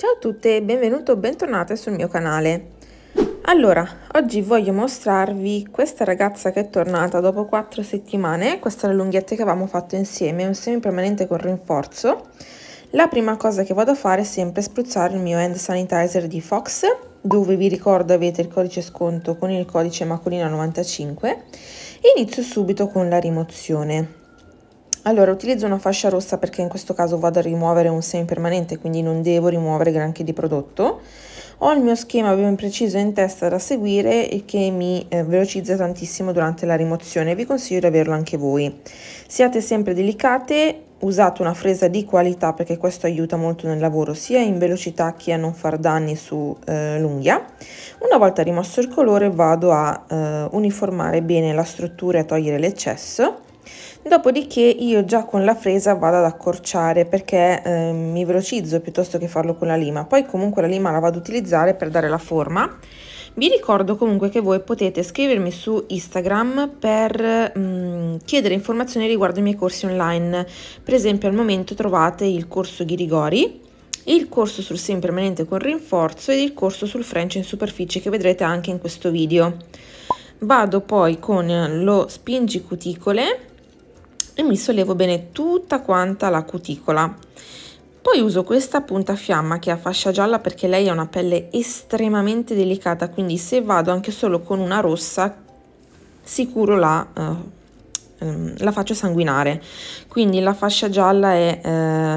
Ciao a tutte e benvenuto o bentornate sul mio canale. Allora, oggi voglio mostrarvi questa ragazza che è tornata dopo 4 settimane, questa è la lunghetta che avevamo fatto insieme, un semi permanente con rinforzo. La prima cosa che vado a fare è sempre spruzzare il mio hand sanitizer di Fox, dove vi ricordo avete il codice sconto con il codice macolina 95 e inizio subito con la rimozione. Allora utilizzo una fascia rossa perché in questo caso vado a rimuovere un semi permanente quindi non devo rimuovere granché di prodotto. Ho il mio schema ben preciso in testa da seguire e che mi eh, velocizza tantissimo durante la rimozione, vi consiglio di averlo anche voi. Siate sempre delicate, usate una fresa di qualità perché questo aiuta molto nel lavoro sia in velocità che a non far danni sull'unghia. Eh, una volta rimosso il colore vado a eh, uniformare bene la struttura e a togliere l'eccesso Dopodiché io già con la fresa vado ad accorciare perché eh, mi velocizzo piuttosto che farlo con la lima. Poi comunque la lima la vado ad utilizzare per dare la forma. Vi ricordo comunque che voi potete scrivermi su Instagram per mh, mm, chiedere informazioni riguardo i miei corsi online. Per esempio al momento trovate il corso Ghirigori, il corso sul semi permanente con rinforzo ed il corso sul French in superficie che vedrete anche in questo video. Vado poi con lo spingi cuticole e mi sollevo bene tutta quanta la cuticola. Poi uso questa punta fiamma che ha fascia gialla perché lei ha una pelle estremamente delicata, quindi se vado anche solo con una rossa sicuro la, eh, ehm, la faccio sanguinare. Quindi la fascia gialla è eh,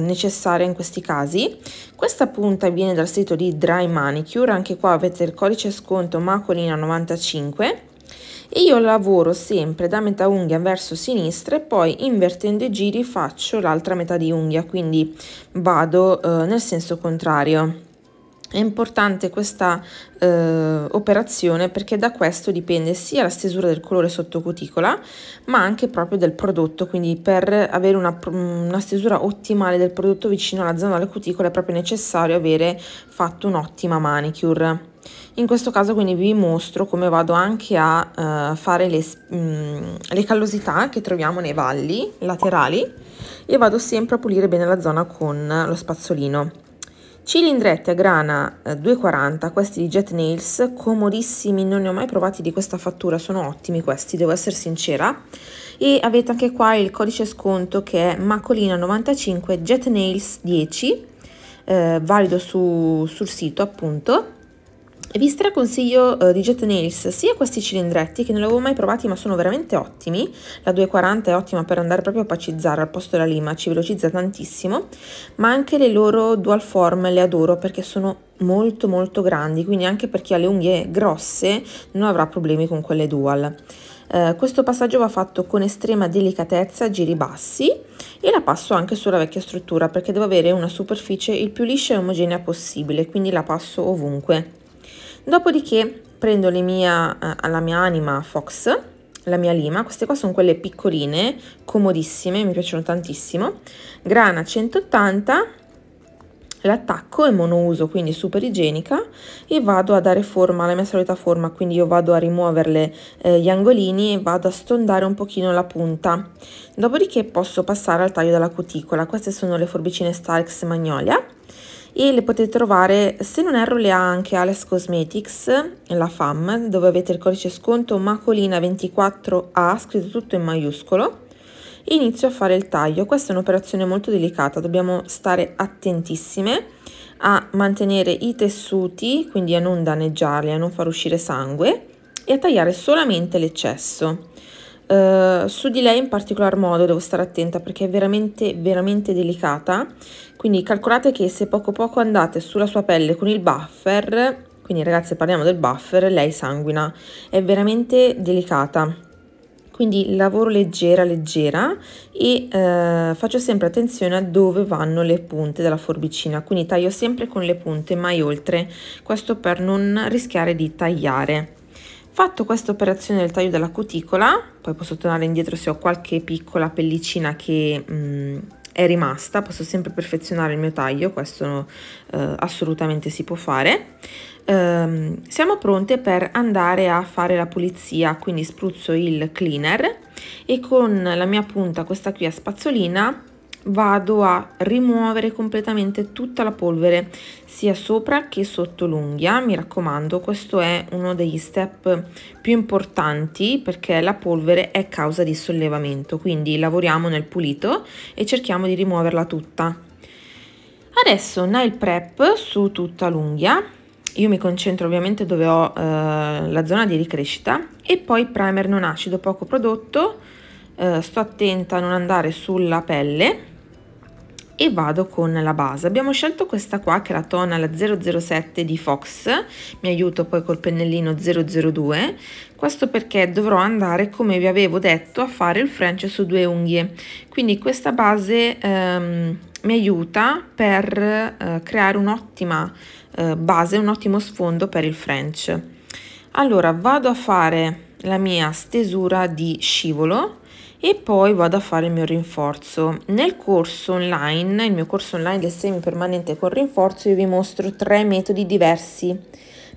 necessaria in questi casi. Questa punta viene dal sito di Dry Manicure, anche qua avete il codice sconto Macolina95 e io lavoro sempre da metà unghia verso sinistra e poi invertendo i giri faccio l'altra metà di unghia quindi vado eh, nel senso contrario è importante questa eh, operazione perché da questo dipende sia la stesura del colore sotto cuticola ma anche proprio del prodotto quindi per avere una, una stesura ottimale del prodotto vicino alla zona della cuticola è proprio necessario avere fatto un'ottima manicure in questo caso quindi vi mostro come vado anche a uh, fare le, mh, mm, le callosità che troviamo nei valli laterali e vado sempre a pulire bene la zona con lo spazzolino. Cilindretti a grana 240, eh, questi di Jet Nails, comodissimi, non ne ho mai provati di questa fattura, sono ottimi questi, devo essere sincera. E avete anche qua il codice sconto che è Macolina95 Jet Nails 10, eh, valido su, sul sito appunto. Vi straconsiglio eh, di Jet Nails sia questi cilindretti che non li avevo mai provati ma sono veramente ottimi, la 240 è ottima per andare proprio a pacizzare al posto della lima, ci velocizza tantissimo, ma anche le loro dual form le adoro perché sono molto molto grandi, quindi anche per chi ha le unghie grosse non avrà problemi con quelle dual. Eh, questo passaggio va fatto con estrema delicatezza a giri bassi e la passo anche sulla vecchia struttura perché devo avere una superficie il più liscia e omogenea possibile, quindi la passo ovunque. Dopodiché prendo mia, eh, la mia anima Fox, la mia lima, queste qua sono quelle piccoline, comodissime, mi piacciono tantissimo, grana 180, l'attacco è monouso, quindi super igienica, e vado a dare forma alla mia solita forma, quindi io vado a rimuoverle eh, gli angolini e vado a stondare un pochino la punta. Dopodiché posso passare al taglio della cuticola, queste sono le forbicine Starks Magnolia, e le potete trovare, se non erro le ha anche Alex Cosmetics, la FAM, dove avete il codice sconto Macolina24A, scritto tutto in maiuscolo, inizio a fare il taglio. Questa è un'operazione molto delicata, dobbiamo stare attentissime a mantenere i tessuti, quindi a non danneggiarli, a non far uscire sangue, e a tagliare solamente l'eccesso. Eh, su di lei in particolar modo devo stare attenta perché è veramente veramente delicata quindi calcolate che se poco poco andate sulla sua pelle con il buffer quindi ragazze parliamo del buffer lei sanguina è veramente delicata quindi lavoro leggera leggera e eh, faccio sempre attenzione a dove vanno le punte della forbicina quindi taglio sempre con le punte mai oltre questo per non rischiare di tagliare Fatto questa operazione del taglio della cuticola, poi posso tornare indietro se ho qualche piccola pellicina che mh, mm, è rimasta, posso sempre perfezionare il mio taglio, questo eh, assolutamente si può fare. Ehm, siamo pronte per andare a fare la pulizia, quindi spruzzo il cleaner e con la mia punta, questa qui a spazzolina, vado a rimuovere completamente tutta la polvere sia sopra che sotto l'unghia mi raccomando questo è uno degli step più importanti perché la polvere è causa di sollevamento quindi lavoriamo nel pulito e cerchiamo di rimuoverla tutta adesso nail prep su tutta l'unghia io mi concentro ovviamente dove ho eh, la zona di ricrescita e poi primer non acido poco prodotto Uh, sto attenta a non andare sulla pelle e vado con la base. Abbiamo scelto questa qua che è la tonal 007 di Fox, mi aiuto poi col pennellino 002, questo perché dovrò andare come vi avevo detto a fare il french su due unghie, quindi questa base ehm, mi aiuta per eh, creare un'ottima eh, base, un ottimo sfondo per il french. Allora vado a fare la mia stesura di scivolo e poi vado a fare il mio rinforzo. Nel corso online, il mio corso online del semi permanente con rinforzo, io vi mostro tre metodi diversi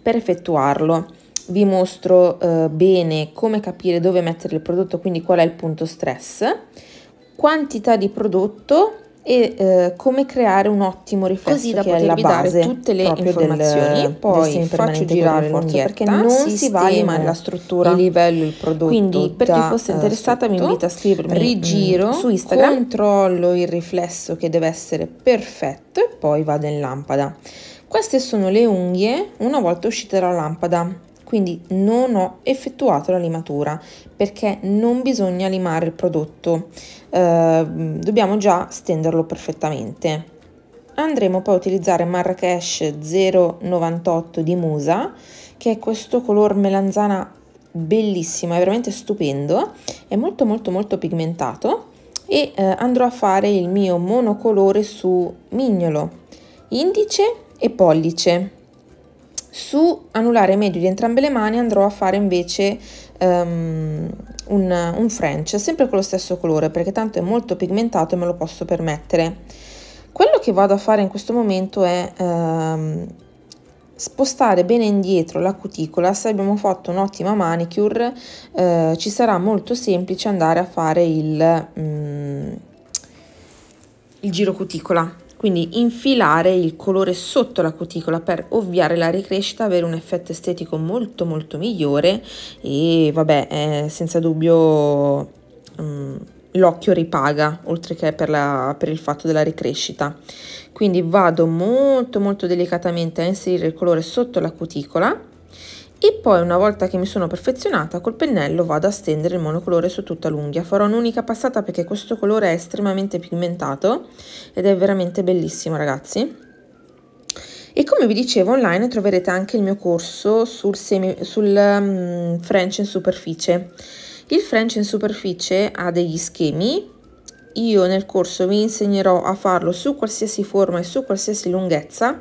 per effettuarlo. Vi mostro eh, bene come capire dove mettere il prodotto, quindi qual è il punto stress, quantità di prodotto e eh, come creare un ottimo riflesso Così da che è la base tutte le informazioni del, poi del faccio girare l'unghia perché non si va mai limare la struttura il livello il prodotto quindi per chi fosse eh, interessata sotto, mi invito a scrivermi mm, rigiro su Instagram controllo il riflesso che deve essere perfetto e poi vado in lampada queste sono le unghie una volta uscita la lampada quindi non ho effettuato la limatura perché non bisogna limare il prodotto, eh, dobbiamo già stenderlo perfettamente. Andremo poi a utilizzare Marrakesh 098 di Musa, che è questo color melanzana bellissimo, è veramente stupendo, è molto molto molto pigmentato e eh, andrò a fare il mio monocolore su mignolo, indice e pollice su anulare medio di entrambe le mani andrò a fare invece um, un, un French, sempre con lo stesso colore perché tanto è molto pigmentato e me lo posso permettere. Quello che vado a fare in questo momento è um, spostare bene indietro la cuticola, se abbiamo fatto un'ottima manicure eh, ci sarà molto semplice andare a fare il, mm, il giro cuticola quindi infilare il colore sotto la cuticola per ovviare la ricrescita, avere un effetto estetico molto molto migliore e vabbè, eh, senza dubbio um, l'occhio ripaga, oltre che per, la, per il fatto della ricrescita. Quindi vado molto molto delicatamente a inserire il colore sotto la cuticola e poi una volta che mi sono perfezionata col pennello vado a stendere il monocolore su tutta l'unghia. Farò un'unica passata perché questo colore è estremamente pigmentato ed è veramente bellissimo ragazzi. E come vi dicevo online troverete anche il mio corso sul, semi, sul um, French in superficie. Il French in superficie ha degli schemi, io nel corso vi insegnerò a farlo su qualsiasi forma e su qualsiasi lunghezza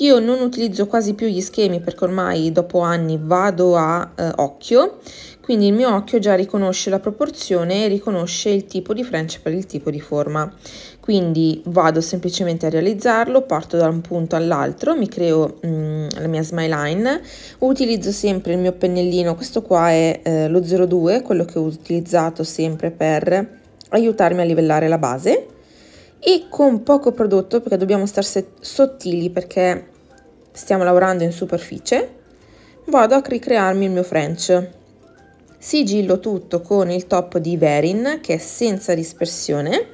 io non utilizzo quasi più gli schemi perché ormai dopo anni vado a eh, occhio, quindi il mio occhio già riconosce la proporzione e riconosce il tipo di French per il tipo di forma. Quindi vado semplicemente a realizzarlo, parto da un punto all'altro, mi creo mh, mm, la mia smile line, utilizzo sempre il mio pennellino, questo qua è eh, lo 02, quello che ho utilizzato sempre per aiutarmi a livellare la base e con poco prodotto perché dobbiamo stare sottili perché stiamo lavorando in superficie vado a ricrearmi il mio French sigillo tutto con il top di Verin che è senza dispersione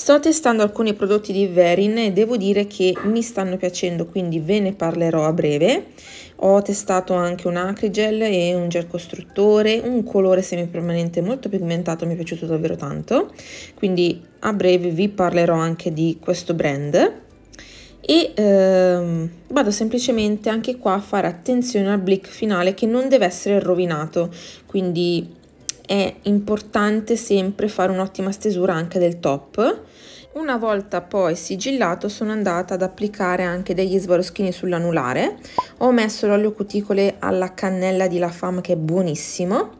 Sto testando alcuni prodotti di Verin e devo dire che mi stanno piacendo, quindi ve ne parlerò a breve. Ho testato anche un acrygel e un gel costruttore, un colore semipermanente molto pigmentato, mi è piaciuto davvero tanto. Quindi a breve vi parlerò anche di questo brand e ehm, vado semplicemente anche qua a fare attenzione al blick finale che non deve essere rovinato quindi è importante sempre fare un'ottima stesura anche del top. Una volta poi sigillato sono andata ad applicare anche degli sboroschini sull'anulare, ho messo l'olio cuticole alla cannella di La Femme che è buonissimo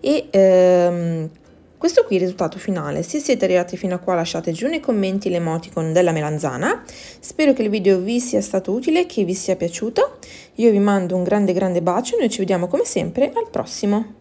e ehm, questo qui è il risultato finale, se siete arrivati fino a qua lasciate giù nei commenti l'emoticon della melanzana, spero che il video vi sia stato utile, che vi sia piaciuto, io vi mando un grande grande bacio e noi ci vediamo come sempre al prossimo.